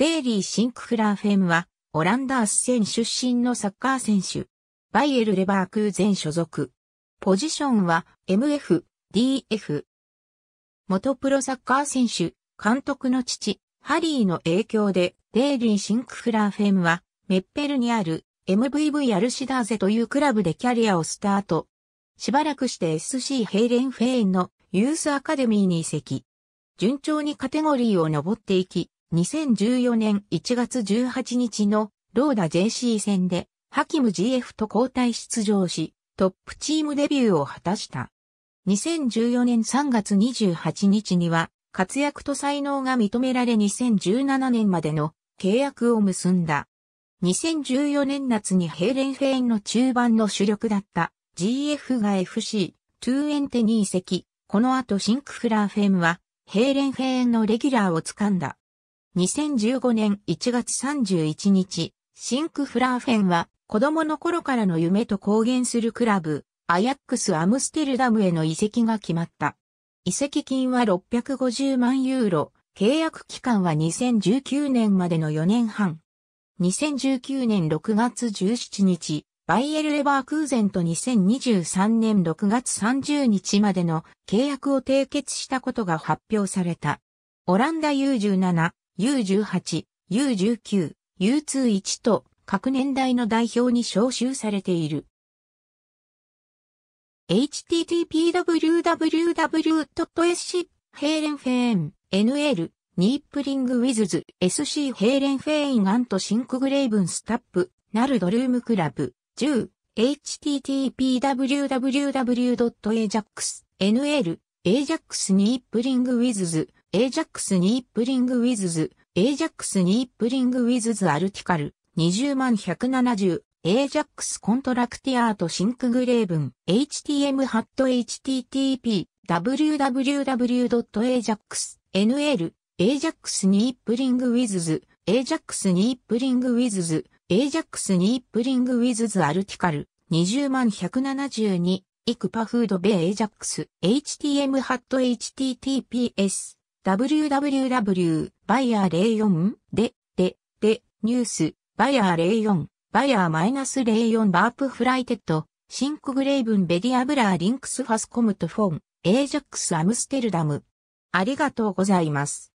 デイリー・シンクフラーフェムは、オランダース戦出身のサッカー選手。バイエル・レバークーゼ所属。ポジションは MF、DF。元プロサッカー選手、監督の父、ハリーの影響で、デイリー・シンクフラーフェムは、メッペルにある MVV アルシダーゼというクラブでキャリアをスタート。しばらくして SC ヘイレンフェーンのユースアカデミーに移籍。順調にカテゴリーを上っていき、2014年1月18日のローダ JC 戦でハキム GF と交代出場し、トップチームデビューを果たした。2014年3月28日には、活躍と才能が認められ2017年までの契約を結んだ。2014年夏にヘーレンフェインの中盤の主力だった GF が FC、トゥーエンテに移籍。この後シンクフラーフェムはヘーレンフェインのレギュラーを掴んだ。2015年1月31日、シンクフラーフェンは子供の頃からの夢と公言するクラブ、アヤックスアムステルダムへの移籍が決まった。移籍金は650万ユーロ、契約期間は2019年までの4年半。2019年6月17日、バイエル・レバークーゼンと2023年6月30日までの契約を締結したことが発表された。オランダ U17 U18、U19、U21 と各年代の代表に招集されている。http://www.sc ヘーレンフェーン NL ニープリングウィズズ SC ヘーレンフェーンアントシンクグレイブンスタップナルドルームクラブ10 http://www.ajax NL エージャックスニープリングウィズズエジャックス・ニップリングウィズズ、エジャックス・ニップリングウィズズアルティカル、20万170、ャックス・コントラクティアートシンクグレーブン、htm ハット http, www.ajax.nl エジャックス・ニップリングウィズズ、ャックス・ニップリングウィズズ、ャックス・ニップリングウィズズアルティカル、20万172、イクパフードベイジャックス、htm ハット https www.buyer04 で、で、で、ニュース、buyer04、buyer-04 バープフライテッド、シンクグレイブンベディアブラーリンクスファスコムトフォン、エージャックスアムステルダム。ありがとうございます。